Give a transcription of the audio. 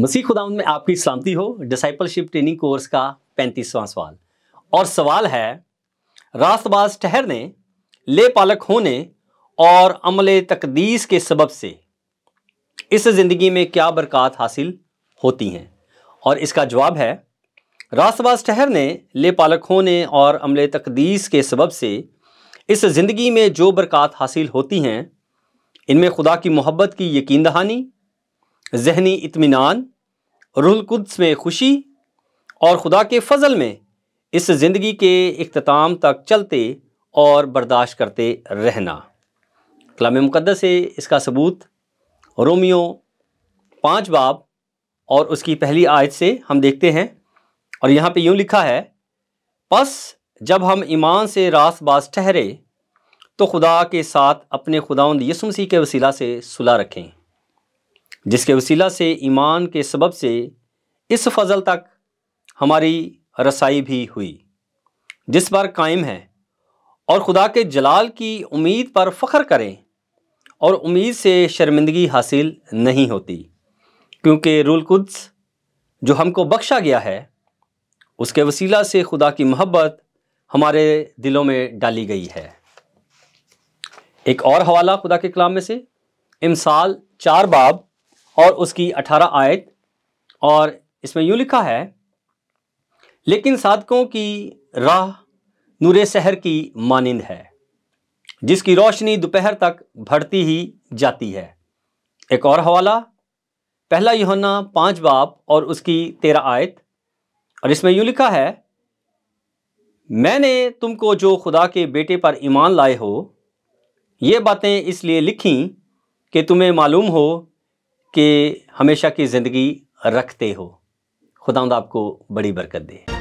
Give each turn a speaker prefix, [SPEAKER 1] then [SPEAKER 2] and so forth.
[SPEAKER 1] मसीह खुदा में आपकी सलामती हो डिसाइपलशिप ट्रेनिंग कोर्स का पैंतीसवां सवाल और सवाल है रास्तबाज ठहरने ले पालक होने और अमले तकदीस के सबब से इस ज़िंदगी में क्या बरकत हासिल होती हैं और इसका जवाब है रास्तबाज ठहरने ले पालक होने और अमले तकदीस के सबब से इस ज़िंदगी में जो बरक़ात हासिल होती हैं इनमें खुदा की मोहब्बत की यकीन दहानी जहनी इतमान रुलकुद्स में खुशी और खुदा के फजल में इस ज़िंदगी के अख्ताम तक चलते और बर्दाश्त करते रहना कलाम मुकदस से इसका सबूत रोमियो पाँच बाब और उसकी पहली आयत से हम देखते हैं और यहाँ पे यूँ लिखा है पस जब हम ईमान से रास बास ठहरे तो खुदा के साथ अपने खुदाउंद यसुमसी के वसीला से सुला रखें जिसके वसीला से ईमान के सबब से इस फजल तक हमारी रसाई भी हुई जिस पर कायम है और खुदा के जलाल की उम्मीद पर फ़ख्र करें और उम्मीद से शर्मिंदगी हासिल नहीं होती क्योंकि रूल कुद्स जो हमको बख्शा गया है उसके वसीला से खुदा की मोहब्बत हमारे दिलों में डाली गई है एक और हवाला खुदा के कलाम में से इमसाल चार बाब और उसकी अठारह आयत और इसमें यूँ लिखा है लेकिन साधकों की राह नूर शहर की मानिंद है जिसकी रोशनी दोपहर तक भरती ही जाती है एक और हवाला पहला योना पाँच बाप और उसकी तेरह आयत और इसमें यूँ लिखा है मैंने तुमको जो खुदा के बेटे पर ईमान लाए हो ये बातें इसलिए लिखी कि तुम्हें मालूम हो कि हमेशा की ज़िंदगी रखते हो खुदा आपको बड़ी बरकत दे